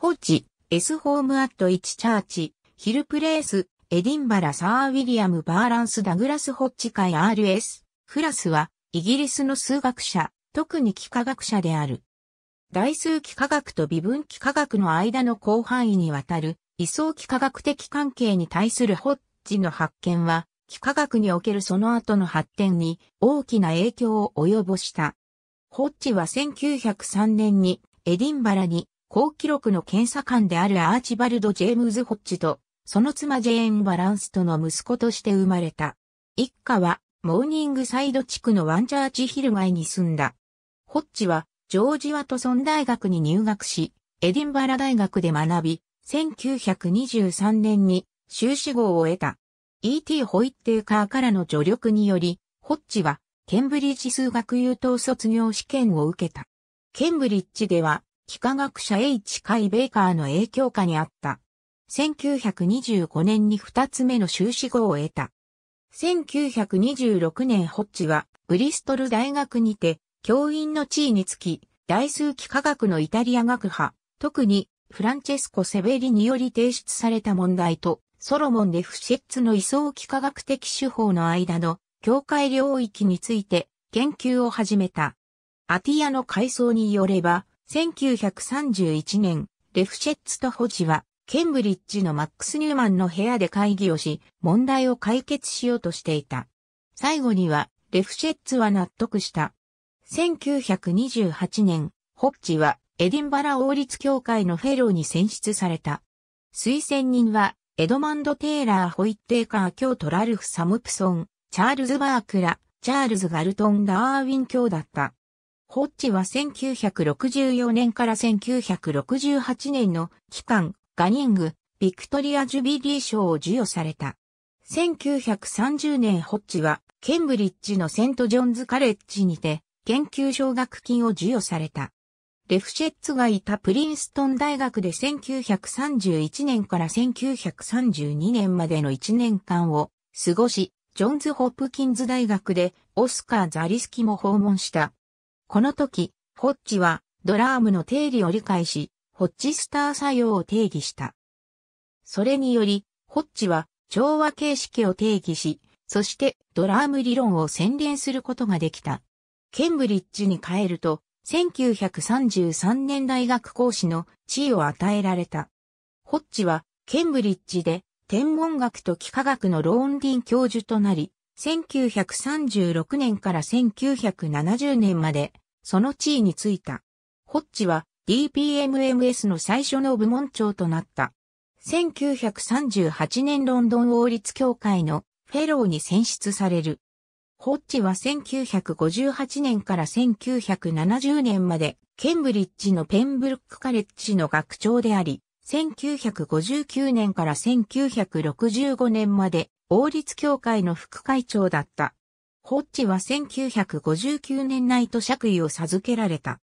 ホッジ、エスホームアット1チャーチ、ヒルプレース、エディンバラ・サー・ウィリアム・バーランス・ダグラス・ホッチ会 RS、フラスは、イギリスの数学者、特に幾何学者である。大数幾何学と微分幾何学の間の広範囲にわたる、位相幾何学的関係に対するホッジの発見は、幾何学におけるその後の発展に大きな影響を及ぼした。ホッチは1903年にエディンバラに好記録の検査官であるアーチバルド・ジェームズ・ホッチと、その妻ジェーン・バランストの息子として生まれた。一家は、モーニングサイド地区のワンチャーチヒル街に住んだ。ホッチは、ジョージワトソン大学に入学し、エディンバラ大学で学び、1923年に修士号を得た。E.T. ホイッテーカーからの助力により、ホッチはケンブリッジ数学優等卒業試験を受けた。ケンブリッジでは幾何学者 H. カイ・ベイカーの影響下にあった。1925年に二つ目の修士号を得た。1926年ホッチは、ブリストル大学にて、教員の地位につき、大数幾何学のイタリア学派、特に、フランチェスコ・セベリにより提出された問題と、ソロモン・レフシェッツの位相幾何学的手法の間の境界領域について研究を始めた。アティアの階層によれば、1931年、レフシェッツとホジは、ケンブリッジのマックス・ニューマンの部屋で会議をし、問題を解決しようとしていた。最後には、レフシェッツは納得した。1928年、ホッジは、エディンバラ王立協会のフェローに選出された。推薦人は、エドマンド・テイラー・ホイッテーカー教徒ラルフ・サムプソン、チャールズ・バークラ、チャールズ・ガルトン・ダーウィン教だった。ホッチは1964年から1968年の期間、ガニング、ビクトリア・ジュビリー賞を授与された。1930年ホッチは、ケンブリッジのセント・ジョンズ・カレッジにて、研究奨学金を授与された。レフシェッツがいたプリンストン大学で1931年から1932年までの1年間を過ごし、ジョンズ・ホップキンズ大学でオスカー・ザリスキも訪問した。この時、ホッジはドラームの定理を理解し、ホッジスター作用を定義した。それにより、ホッジは調和形式を定義し、そしてドラーム理論を洗練することができた。ケンブリッジに帰ると、1933年大学講師の地位を与えられた。ホッジは、ケンブリッジで天文学と幾何学のローンディン教授となり、1936年から1970年までその地位についた。ホッチは DPMMS の最初の部門長となった。1938年ロンドン王立協会のフェローに選出される。ホッチは1958年から1970年までケンブリッジのペンブルックカレッジの学長であり、1959年から1965年まで王立協会の副会長だった。ホッチは1959年ナイト爵位を授けられた。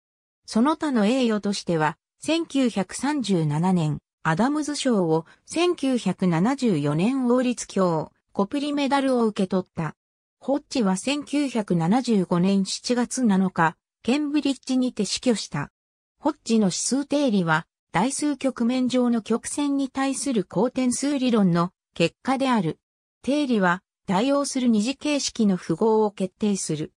その他の栄誉としては、1937年、アダムズ賞を、1974年王立卿、コプリメダルを受け取った。ホッチは1975年7月7日、ケンブリッジにて死去した。ホッジの指数定理は、代数局面上の曲線に対する交点数理論の結果である。定理は、対応する二次形式の符号を決定する。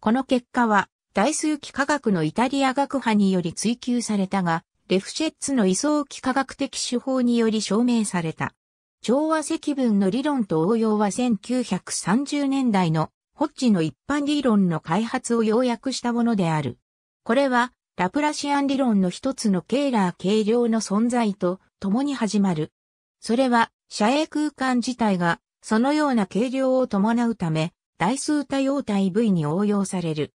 この結果は、大数幾何学のイタリア学派により追求されたが、レフシェッツの位相幾何学的手法により証明された。調和積分の理論と応用は1930年代のホッジの一般理論の開発を要約したものである。これは、ラプラシアン理論の一つのケーラー軽量の存在と共に始まる。それは、遮影空間自体がそのような軽量を伴うため、代数多様体 V に応用される。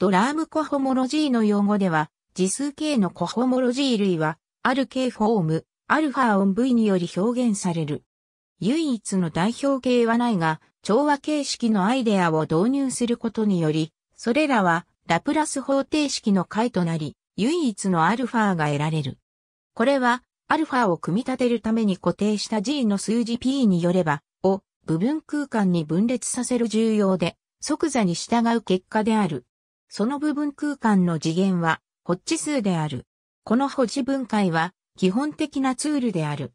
ドラームコホモロジーの用語では、次数形のコホモロジー類は、ある形フォーム、アルファオン V により表現される。唯一の代表形はないが、調和形式のアイデアを導入することにより、それらはラプラス方程式の解となり、唯一のアルファが得られる。これは、アルファを組み立てるために固定した G の数字 P によれば、部分空間に分裂させる重要で、即座に従う結果である。その部分空間の次元は、ホッジ数である。このホッジ分解は、基本的なツールである。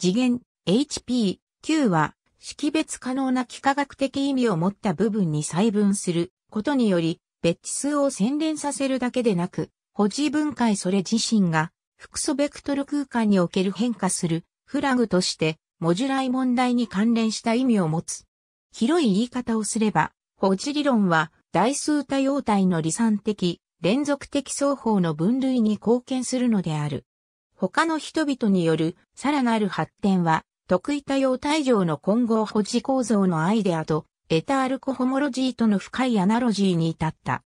次元、HP、Q は、識別可能な幾何学的意味を持った部分に細分することにより、ベッチ数を洗練させるだけでなく、保持分解それ自身が、複素ベクトル空間における変化するフラグとしてモジュライ問題に関連した意味を持つ。広い言い方をすれば、保持理論は、代数多様体の理算的、連続的双方の分類に貢献するのである。他の人々によるさらなる発展は、得意多様体上の混合保持構造のアイデアと、エタールコホモロジーとの深いアナロジーに至った。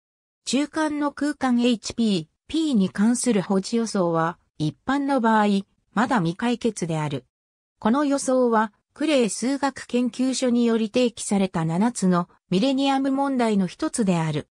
中間の空間 HP、P に関する保持予想は、一般の場合、まだ未解決である。この予想は、クレイ数学研究所により提起された7つのミレニアム問題の一つである。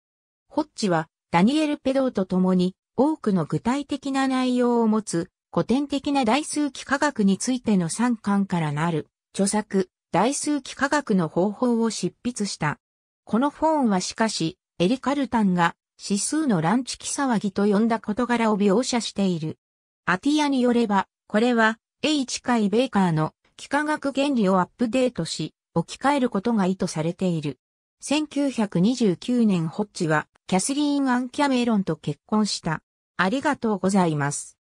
ホッチは、ダニエル・ペドーと共に、多くの具体的な内容を持つ、古典的な代数幾何学についての3巻からなる、著作、代数幾何学の方法を執筆した。この本はしかし、エリカルタンが指数の乱地気騒ぎと呼んだ事柄を描写している。アティアによれば、これは H 海ベーカーの幾何学原理をアップデートし、置き換えることが意図されている。1929年ホッチはキャスリーン・アン・キャメロンと結婚した。ありがとうございます。